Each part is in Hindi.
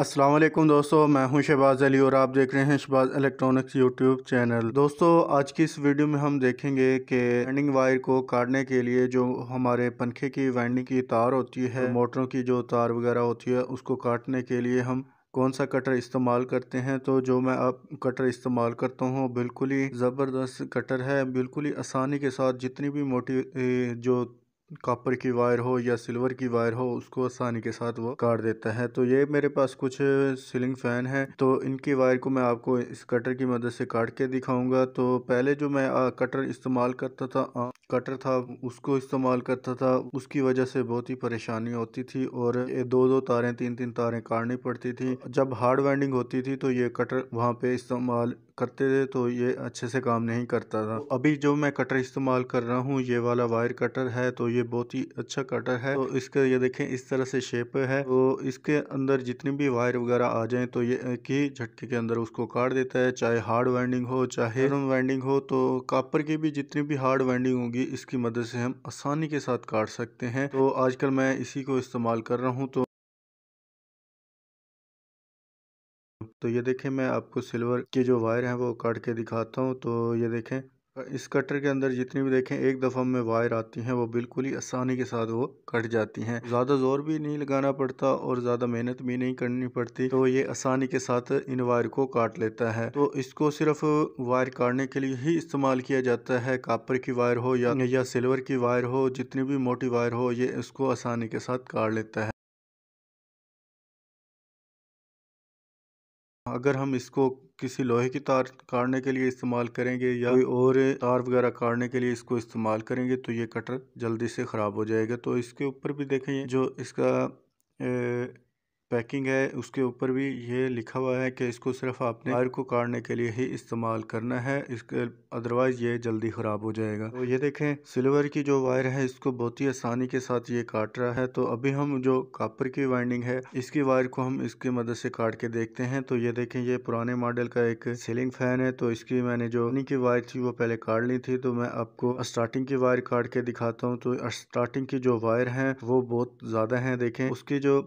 असलम दोस्तों मैं हूं शहबाज़ अली और आप देख रहे हैं शहबाज इलेक्ट्रॉनिक्स यूट्यूब चैनल दोस्तों आज की इस वीडियो में हम देखेंगे कि वाइंडिंग वायर को काटने के लिए जो हमारे पंखे की वाइंडिंग की तार होती है मोटरों की जो तार वगैरह होती है उसको काटने के लिए हम कौन सा कटर इस्तेमाल करते हैं तो जो मैं आप कटर इस्तेमाल करता हूँ बिल्कुल ही ज़बरदस्त कटर है बिल्कुल ही आसानी के साथ जितनी भी मोटी जो कॉपर की वायर हो या सिल्वर की वायर हो उसको आसानी के साथ वो काट देता है तो ये मेरे पास कुछ सीलिंग फैन है तो इनकी वायर को मैं आपको इस कटर की मदद से काट के दिखाऊंगा तो पहले जो मैं आ, कटर इस्तेमाल करता था आ, कटर था उसको इस्तेमाल करता था उसकी वजह से बहुत ही परेशानी होती थी और ये दो दो तारें तीन तीन तारें काटनी पड़ती थी जब हार्ड वाइंडिंग होती थी तो ये कटर वहाँ पे इस्तेमाल करते थे तो ये अच्छे से काम नहीं करता था अभी जो मैं कटर इस्तेमाल कर रहा हूँ ये वाला वायर कटर है तो ये बहुत ही अच्छा कटर है तो इसका ये देखें इस तरह से शेप है तो इसके अंदर जितनी भी वायर वगैरह आ जाए तो ये एक ही झटके के अंदर उसको काट देता है चाहे हार्ड वाइंडिंग हो चाहे नरम वाइंडिंग हो तो कापर की भी जितनी भी हार्ड वाइंडिंग होगी इसकी मदद से हम आसानी के साथ काट सकते हैं तो आजकल मैं इसी को इस्तेमाल कर रहा हूँ तो तो ये देखें मैं आपको सिल्वर के जो वायर हैं वो काट के दिखाता हूँ तो ये देखें इस कटर के अंदर जितनी भी देखें एक दफ़ा में वायर आती हैं वो बिल्कुल ही आसानी के साथ वो कट जाती हैं ज़्यादा ज़ोर भी नहीं लगाना पड़ता और ज़्यादा मेहनत भी नहीं करनी पड़ती तो ये आसानी के साथ इन वायर को काट लेता है तो इसको सिर्फ वायर काटने के लिए ही इस्तेमाल किया जाता है कापर की वायर हो या, या सिल्वर की वायर हो जितनी भी मोटी वायर हो ये इसको आसानी के साथ काट लेता है अगर हम इसको किसी लोहे की तार काटने के लिए इस्तेमाल करेंगे या कोई और तार वगैरह काटने के लिए इसको इस्तेमाल करेंगे तो ये कटर जल्दी से ख़राब हो जाएगा तो इसके ऊपर भी देखें जो इसका ए, पैकिंग है उसके ऊपर भी ये लिखा हुआ है कि इसको सिर्फ आपने वायर को काटने के लिए ही इस्तेमाल करना है इसके अदरवाइज़ ये जल्दी ख़राब हो जाएगा तो ये देखें सिल्वर की जो वायर है इसको बहुत ही आसानी के साथ ये काट रहा है तो अभी हम जो कापर की वाइंडिंग है इसकी वायर को हम इसकी मदद से काट के देखते हैं तो ये देखें ये पुराने मॉडल का एक सीलिंग फैन है तो इसकी मैंने जो की वायर थी वो पहले काट ली थी तो मैं आपको स्टार्टिंग की वायर काट के दिखाता हूँ तो स्टार्टिंग की जो वायर है वो बहुत ज़्यादा है देखें उसकी जो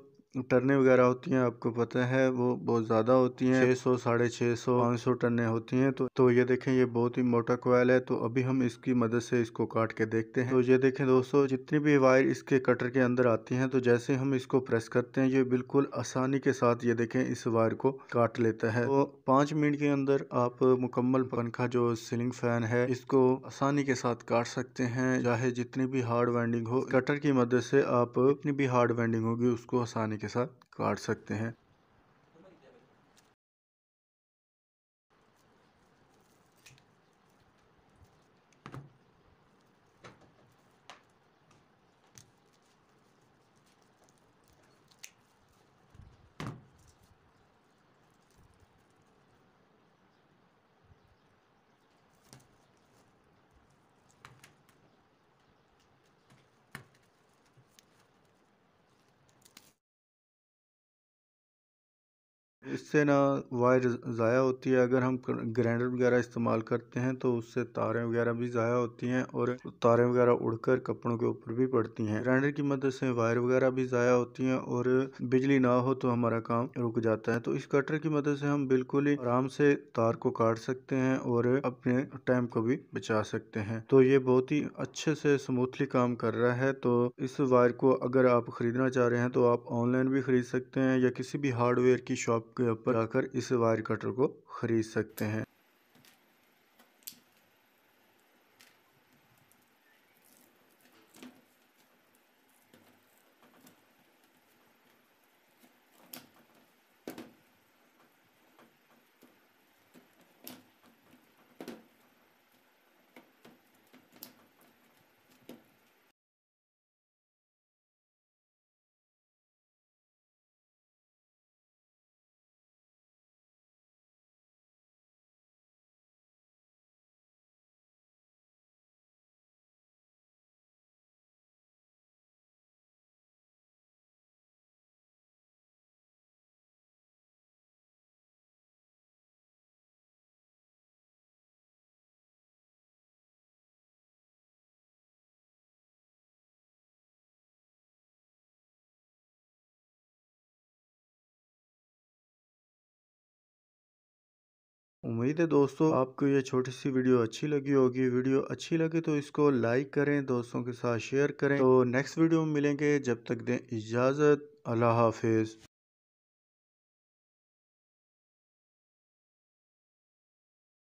टर्ने वगैरह होती हैं आपको पता है वो बहुत ज़्यादा होती हैं छह सौ साढ़े छः सौ पाँच सौ टर्ने होती हैं तो तो ये देखें ये बहुत ही मोटा कोयल है तो अभी हम इसकी मदद से इसको काट के देखते हैं तो ये देखें दोस्तों जितनी भी वायर इसके कटर के अंदर आती हैं तो जैसे हम इसको प्रेस करते हैं ये बिल्कुल आसानी के साथ ये देखें इस वायर को काट लेता है तो पाँच मिनट के अंदर आप मुकम्मल पंखा जो सीलिंग फैन है इसको आसानी के साथ काट सकते हैं चाहे जितनी भी हार्ड वाइंडिंग हो कटर की मदद से आप जितनी भी हार्ड वाइंडिंग होगी उसको आसानी के साथ काट सकते हैं इससे ना वायर ज़ाया होती है अगर हम ग्राइंडर वगैरह इस्तेमाल करते हैं तो उससे तारें वगैरह भी ज़ाया होती हैं और तारें वगैरह उड़कर कपड़ों के ऊपर भी पड़ती हैं ग्राइंडर की मदद से वायर वगैरह भी ज़ाया होती हैं और बिजली ना हो तो हमारा काम रुक जाता है तो इस कटर की मदद से हम बिल्कुल ही आराम से तार को काट सकते हैं और अपने टाइम को भी बचा सकते हैं तो ये बहुत ही अच्छे से स्मूथली काम कर रहा है तो इस वायर को अगर आप खरीदना चाह रहे हैं तो आप ऑनलाइन भी खरीद सकते हैं या किसी भी हार्डवेयर की शॉप के ऊपर आकर इस वायर कटर को खरीद सकते हैं उम्मीद है दोस्तों आपको ये छोटी सी वीडियो अच्छी लगी होगी वीडियो अच्छी लगे तो इसको लाइक करें दोस्तों के साथ शेयर करें तो नेक्स्ट वीडियो में मिलेंगे जब तक दें इजाज़त अल्लाह हाफिज़